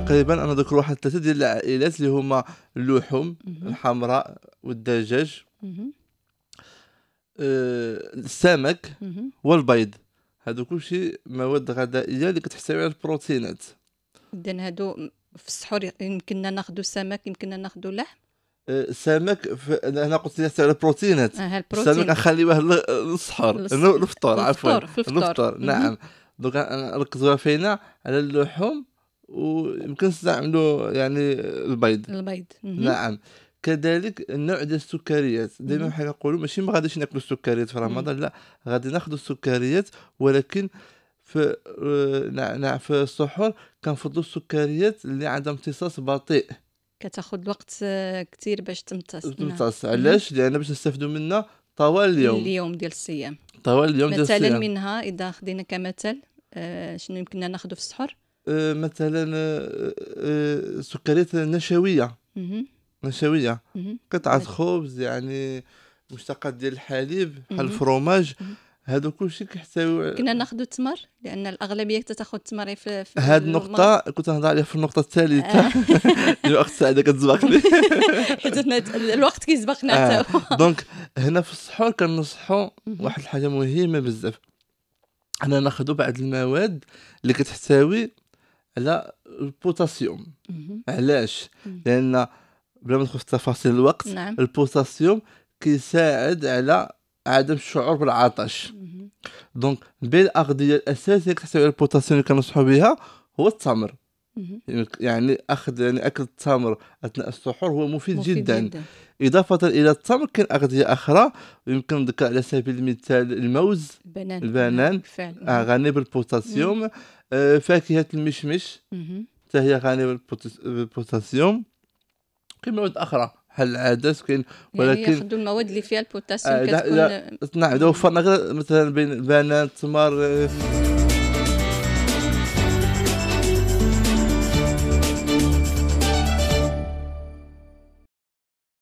تقريبا انا ذكر واحد ثلاثه ديال العائلات اللي هما اللحوم الحمراء والدجاج آه، السمك والبيض هادو كلشي مواد غذائيه اللي كتحتوي على البروتينات اذا هادو في السحور يمكننا ناخذ سمك يمكننا ناخذ لحم آه، السمك انا قلت لك على البروتينات السمك نخليوه للسحور الفطور عفوا الفطور نعم دوك نركزوا فينا على اللحوم ويمكن نستعملوا يعني البيض البيض نعم كذلك النوع ديال السكريات دائما حنا نقولوا ماشي ما غاديش ناكلوا السكريات في رمضان لا غادي ناخذوا السكريات ولكن في نعم في السحور كنفضلوا السكريات اللي عندها امتصاص بطيء كتاخذ وقت آه، كثير باش تمتص نعم. تمتص علاش لان باش نستافدوا منها طوال اليوم اليوم ديال الصيام طوال اليوم ديال الصيام مثلا منها اذا خدينا كمثل آه، شنو يمكننا ناخذ في السحور آه، مثلا آه، آه، سكريات نشويه نشويه قطعه خبز يعني مشتقات ديال الحليب بحال الفروماج هادو كلشي كيحتوي كنا ناخذ التمر لان الاغلبيه تاخذ التمر في, هذه هاد النقطه كنت نهضر عليها في النقطه الثالثه الوقت سعاده كتسبقني حيت الوقت كيسبقنا حتى دونك هنا في السحور كنصحوا واحد الحاجه مهمه بزاف انا ناخذ بعض المواد اللي كتحتوي على البوتاسيوم علاش لان بلا ما ندخل في تفاصيل الوقت نعم. البوتاسيوم كيساعد على عدم الشعور بالعطش دونك بين الاغذيه الاساسيه اللي كتحتوي على البوتاسيوم اللي كنصحوا بها هو التمر يعني, يعني اخذ يعني اكل التمر اثناء السحور هو مفيد, مفيد جدا. جدا اضافه الى التمر كاين اغذيه اخرى يمكن نذكر على سبيل المثال الموز البنان البنان نعم، آه غني بالبوتاسيوم آه فاكهه المشمش حتى هي غنيه بالبوتاسيوم كاين مواد اخرى بحال العدس كاين يعني ولكن يعني المواد اللي فيها البوتاسيوم آه، كتكون نعم اذا وفرنا غير مثلا بين البنان التمر آه،